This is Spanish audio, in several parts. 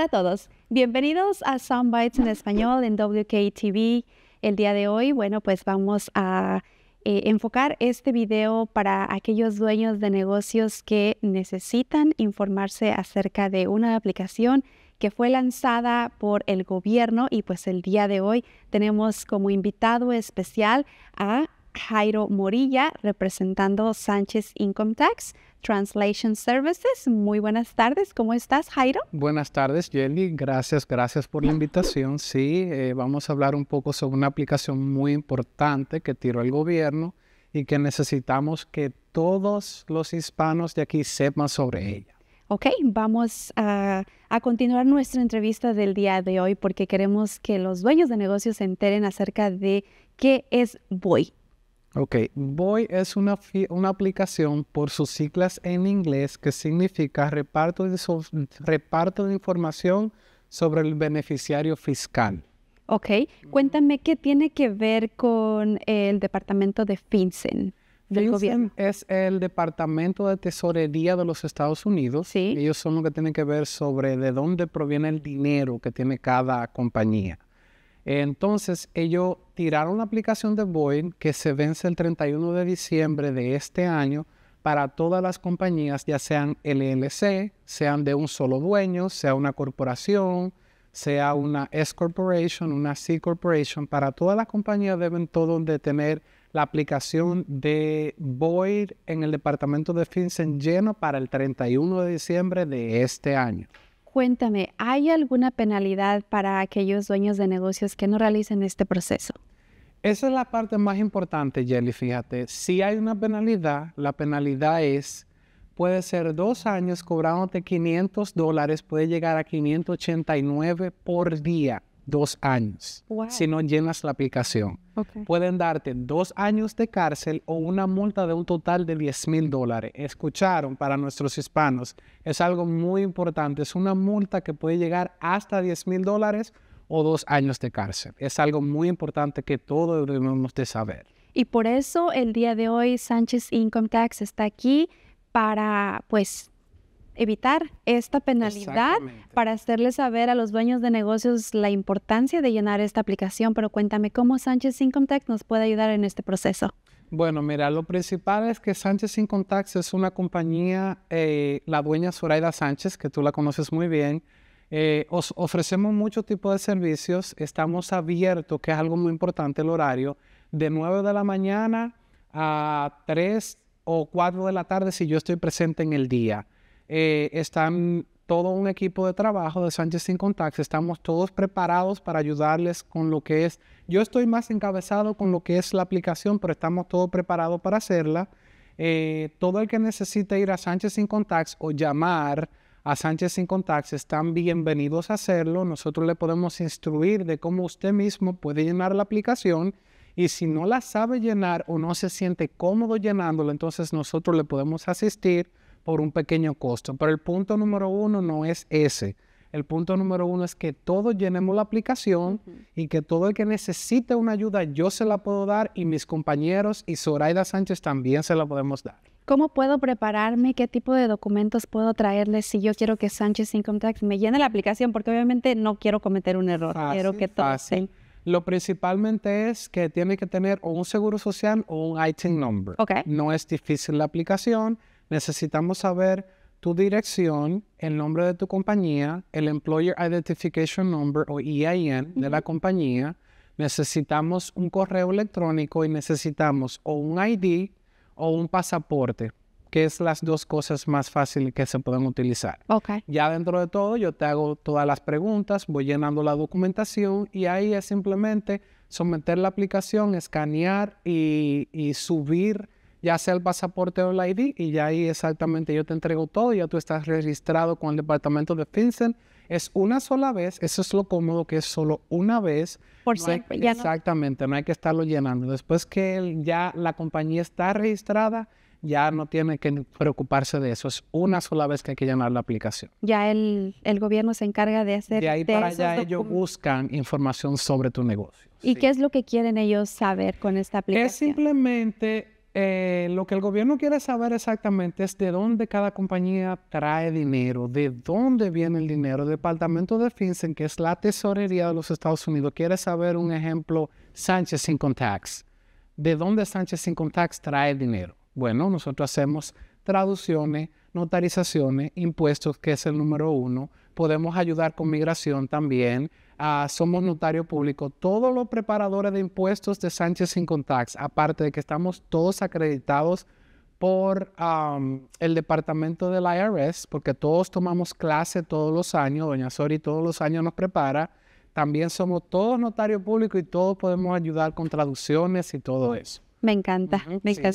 Hola a todos, bienvenidos a Soundbites en español en WKTV. El día de hoy, bueno, pues vamos a eh, enfocar este video para aquellos dueños de negocios que necesitan informarse acerca de una aplicación que fue lanzada por el gobierno y pues el día de hoy tenemos como invitado especial a Jairo Morilla representando Sánchez Income Tax. Translation Services. Muy buenas tardes, ¿cómo estás Jairo? Buenas tardes Jenny. gracias, gracias por la invitación. Sí, eh, vamos a hablar un poco sobre una aplicación muy importante que tiró el gobierno y que necesitamos que todos los hispanos de aquí sepan sobre ella. Ok, vamos a, continuar nuestra entrevista del día de hoy porque queremos que los dueños de negocios se enteren acerca de qué es BOI Ok, boy es una, una, aplicación por sus siglas en inglés que significa reparto de, reparto de información sobre el beneficiario fiscal. Ok, cuéntame qué tiene que ver con el departamento de FinCEN del FinCEN Es el departamento de tesorería de los Estados Unidos. ¿Sí? Ellos son los que tienen que ver sobre de dónde proviene el dinero que tiene cada compañía. Entonces, ellos tiraron la aplicación de Boeing que se vence el 31 de diciembre de este año para todas las compañías, ya sean LLC, sean de un solo dueño, sea una corporación, sea una S Corporation, una C Corporation. Para todas las compañías deben todos de tener la aplicación de Boeing en el departamento de FinCEN lleno para el 31 de diciembre de este año cuéntame, ¿hay alguna penalidad para aquellos dueños de negocios que no realicen este proceso? Esa es la parte más importante, Jelly, fíjate. Si hay una penalidad, la penalidad es, puede ser dos años cobrándote 500 dólares, puede llegar a 589 por día dos años si no llenas la aplicación. Pueden darte dos años de cárcel o una multa de un total de 10 mil dólares. Escucharon para nuestros hispanos, es algo muy importante, es una multa que puede llegar hasta 10 mil dólares o dos años de cárcel. Es algo muy importante que todos debemos de saber. Y por eso el día de hoy Sánchez Income Tax está aquí para pues evitar esta penalidad para hacerles saber a los dueños de negocios la importancia de llenar esta aplicación. Pero cuéntame, ¿cómo Sánchez Income Tax nos puede ayudar en este proceso? Bueno, mira, lo principal es que Sánchez Income Tax es una compañía, eh, la dueña Zoraida Sánchez, que tú la conoces muy bien, eh, os ofrecemos muchos tipos de servicios. Estamos abiertos, que es algo muy importante, el horario, de 9 de la mañana a 3 o 4 de la tarde si yo estoy presente en el día. Eh, están todo un equipo de trabajo de Sánchez Sin Contacts. Estamos todos preparados para ayudarles con lo que es. Yo estoy más encabezado con lo que es la aplicación, pero estamos todos preparados para hacerla. Eh, todo el que necesite ir a Sánchez Sin Contacts o llamar a Sánchez Sin Contacts están bienvenidos a hacerlo. Nosotros le podemos instruir de cómo usted mismo puede llenar la aplicación. Y si no la sabe llenar o no se siente cómodo llenándola, entonces nosotros le podemos asistir por un pequeño costo. Pero el punto número uno no es ese. El punto número uno es que todos llenemos la aplicación y que todo el que necesite una ayuda yo se la puedo dar y mis compañeros y Zoraida Sánchez también se la podemos dar. ¿Cómo puedo prepararme? ¿Qué tipo de documentos puedo traerles si yo quiero que Sánchez Income Tax me llene la aplicación? Porque obviamente no quiero cometer un error. que todo Lo principalmente es que tiene que tener o un seguro social o un item number. No es difícil la aplicación necesitamos saber tu dirección, el nombre de tu compañía, el Employer Identification Number o EIN de la compañía. Necesitamos un correo electrónico y necesitamos o un ID o un pasaporte, que es las dos cosas más fáciles que se pueden utilizar. Okay. Ya dentro de todo, yo te hago todas las preguntas, voy llenando la documentación y ahí es simplemente someter la aplicación, escanear y, y subir ya sea el pasaporte o el ID, y ya ahí exactamente yo te entrego todo, ya tú estás registrado con el departamento de FinCEN. Es una sola vez, eso es lo cómodo que es solo una vez. Por siempre, Exactamente, no. hay que estarlo llenando. Después que ya la compañía está registrada, ya no tiene que preocuparse de eso. Es una sola vez que hay que llenar la aplicación. Ya el, gobierno se encarga de hacer. De ahí para allá ellos buscan información sobre tu negocio. ¿Y qué es lo que quieren ellos saber con esta aplicación? Es simplemente eh, lo que el gobierno quiere saber exactamente es de dónde cada compañía trae dinero, de dónde viene el dinero. El Departamento de FinCEN, que es la tesorería de los Estados Unidos, quiere saber un ejemplo, Sánchez Income Tax. ¿De dónde Sánchez Income Tax trae dinero? Bueno, nosotros hacemos traducciones, notarizaciones, impuestos, que es el número uno, podemos ayudar con migración también. Ah, somos notario público. Todos los preparadores de impuestos de Sánchez sin Contax, aparte de que estamos todos acreditados por el departamento del IRS, porque todos tomamos clase todos los años, doña Sori todos los años nos prepara. También somos todos notario públicos y todos podemos ayudar con traducciones y todo eso. Me encanta, me encanta.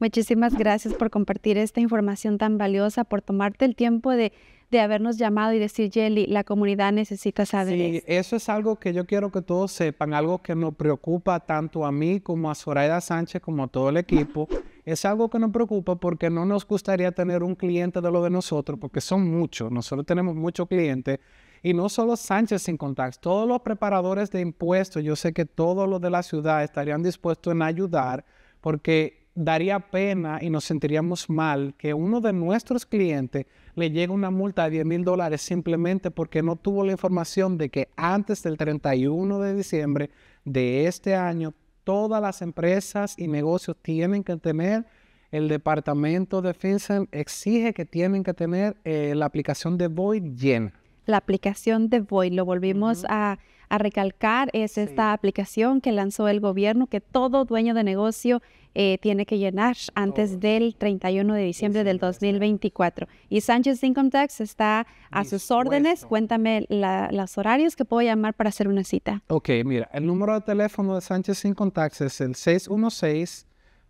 Muchísimas gracias por compartir esta información tan valiosa, por tomarte el tiempo de de habernos llamado y decir, Jelly, la comunidad necesita saber. Sí, eso es algo que yo quiero que todos sepan, algo que nos preocupa tanto a mí como a Zoraida Sánchez, como a todo el equipo. Es algo que nos preocupa porque no nos gustaría tener un cliente de lo de nosotros, porque son muchos, nosotros tenemos muchos clientes. Y no solo Sánchez sin contacto, todos los preparadores de impuestos, yo sé que todos los de la ciudad estarían dispuestos en ayudar, porque daría pena y nos sentiríamos mal que uno de nuestros clientes le llegue una multa de 10 mil dólares simplemente porque no tuvo la información de que antes del 31 de diciembre de este año todas las empresas y negocios tienen que tener, el departamento de FinCEN exige que tienen que tener eh, la aplicación de Void llena. La aplicación de Void, lo volvimos a recalcar es esta aplicación que lanzó el gobierno, que todo dueño de negocio eh, tiene que llenar antes oh. del 31 de diciembre del 2024. Y Sánchez Income Tax está a sus órdenes. Cuéntame los horarios que puedo llamar para hacer una cita. Ok, mira, el número de teléfono de Sánchez Income Tax es el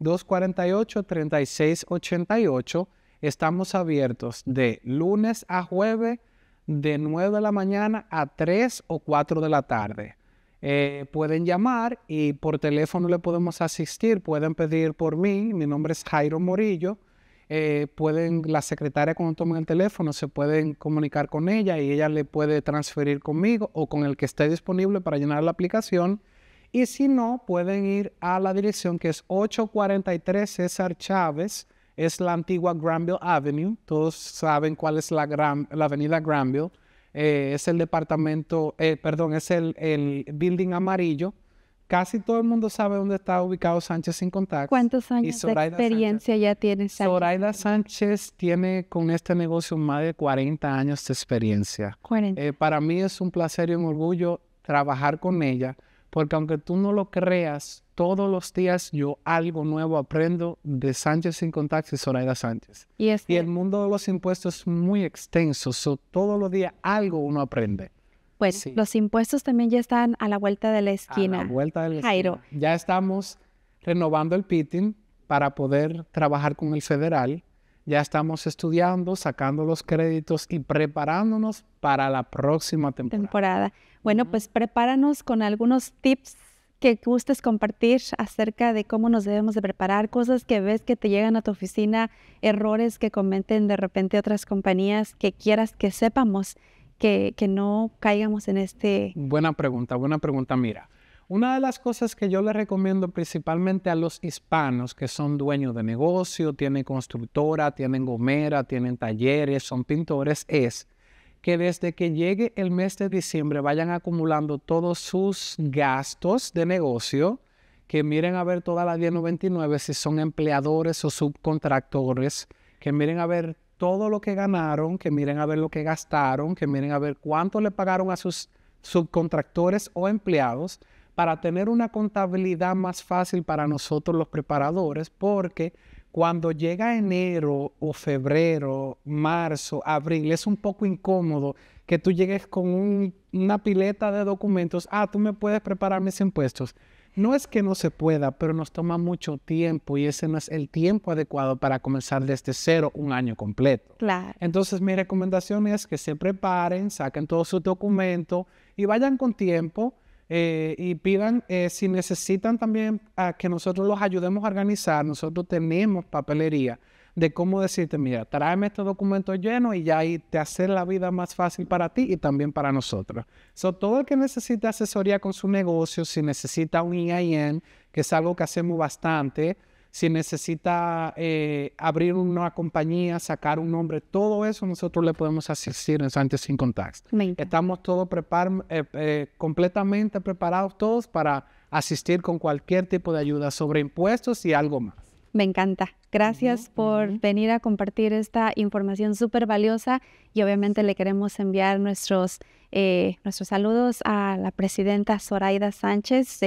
616-248-3688. Estamos abiertos de lunes a jueves de 9 de la mañana a 3 o 4 de la tarde. Eh, pueden llamar y por teléfono le podemos asistir, pueden pedir por mí, mi nombre es Jairo Morillo, eh, pueden, la secretaria cuando tomen el teléfono se pueden comunicar con ella y ella le puede transferir conmigo o con el que esté disponible para llenar la aplicación. Y si no, pueden ir a la dirección que es 843 César Chávez, es la antigua Granville Avenue, todos saben cuál es la, la avenida Granville. Eh, es el departamento, eh, perdón, es el, building amarillo. Casi todo el mundo sabe dónde está ubicado Sánchez sin contacto. ¿Cuántos años de experiencia ya tiene Sánchez? Zoraida Sánchez tiene con este negocio más de 40 años de experiencia. Eh, para mí es un placer y un orgullo trabajar con ella, porque aunque tú no lo creas, todos los días yo algo nuevo aprendo de Sánchez sin contacto y Zoraida Sánchez. Y, el mundo de los impuestos es muy extenso, todos los días algo uno aprende. Pues los impuestos también ya están a la vuelta de la esquina. A la vuelta de la Jairo. Ya estamos renovando el pitting para poder trabajar con el federal. Ya estamos estudiando, sacando los créditos y preparándonos para la próxima temporada. temporada. Bueno, pues prepáranos con algunos tips que gustes compartir acerca de cómo nos debemos de preparar, cosas que ves que te llegan a tu oficina, errores que cometen de repente otras compañías que quieras que sepamos que, que no caigamos en este... Buena pregunta, buena pregunta. Mira, una de las cosas que yo le recomiendo principalmente a los hispanos que son dueños de negocio, tienen constructora, tienen gomera, tienen talleres, son pintores, es que desde que llegue el mes de diciembre vayan acumulando todos sus gastos de negocio, que miren a ver toda la 1099 si son empleadores o subcontractores, que miren a ver todo lo que ganaron, que miren a ver lo que gastaron, que miren a ver cuánto le pagaron a sus subcontractores o empleados para tener una contabilidad más fácil para nosotros los preparadores, porque cuando llega enero o febrero, marzo, abril, es un poco incómodo que tú llegues con una pileta de documentos, ah, tú me puedes preparar mis impuestos. No es que no se pueda, pero nos toma mucho tiempo y ese no es el tiempo adecuado para comenzar desde cero un año completo. Claro. Entonces, mi recomendación es que se preparen, saquen todos sus documentos y vayan con tiempo eh, y pidan eh, si necesitan también ah, que nosotros los ayudemos a organizar. Nosotros tenemos papelería de cómo decirte, mira, tráeme este documento lleno y ya ahí te hace la vida más fácil para ti y también para nosotros. So, todo el que necesita asesoría con su negocio, si necesita un EIN, que es algo que hacemos bastante, si necesita eh, abrir una compañía, sacar un nombre, todo eso nosotros le podemos asistir en Sánchez Sin contacto. Estamos todos eh, eh, completamente preparados todos para asistir con cualquier tipo de ayuda sobre impuestos y algo más. Me encanta. Gracias por venir a compartir esta información súper valiosa y obviamente le queremos enviar nuestros, nuestros saludos a la presidenta Zoraida Sánchez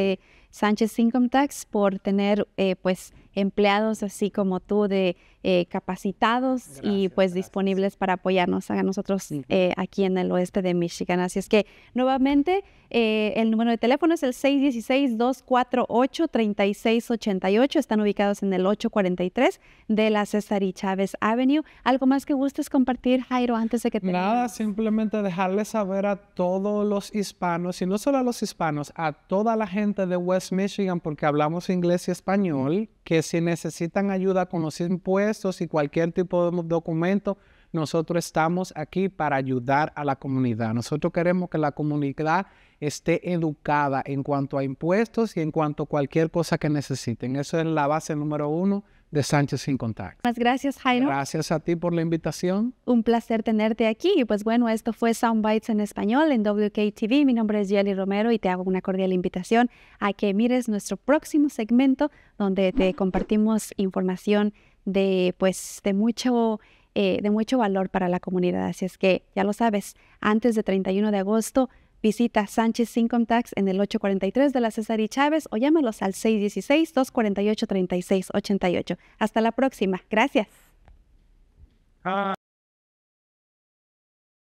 Sánchez Income Tax por tener eh, pues empleados así como tú de eh, capacitados y pues disponibles para apoyarnos a nosotros eh, aquí en el oeste de Michigan. Así es que nuevamente el número de teléfono es el 616-248-3688. Están ubicados en el 843 de la César y Chávez Avenue. ¿Algo más que gustes compartir, Jairo, antes de que te... Nada, simplemente dejarles saber a todos los hispanos y no solo a los hispanos, a toda la gente de West Michigan porque hablamos inglés y español, que si necesitan ayuda con los impuestos y cualquier tipo de documento, nosotros estamos aquí para ayudar a la comunidad. Nosotros queremos que la comunidad esté educada en cuanto a impuestos y en cuanto a cualquier cosa que necesiten. Eso es la base número uno de Sánchez sin Contacto. Muchas gracias, Jairo. Gracias a ti por la invitación. Un placer tenerte aquí. Y pues bueno, esto fue Soundbites en español en WKTV. Mi nombre es Yeli Romero y te hago una cordial invitación a que mires nuestro próximo segmento donde te compartimos información de pues de mucho eh, de mucho valor para la comunidad. Así es que ya lo sabes, antes de 31 de agosto Visita Sánchez Income Tax en el 843 de la César y Chávez o llámalos al 616-248-3688. Hasta la próxima. Gracias. Ah.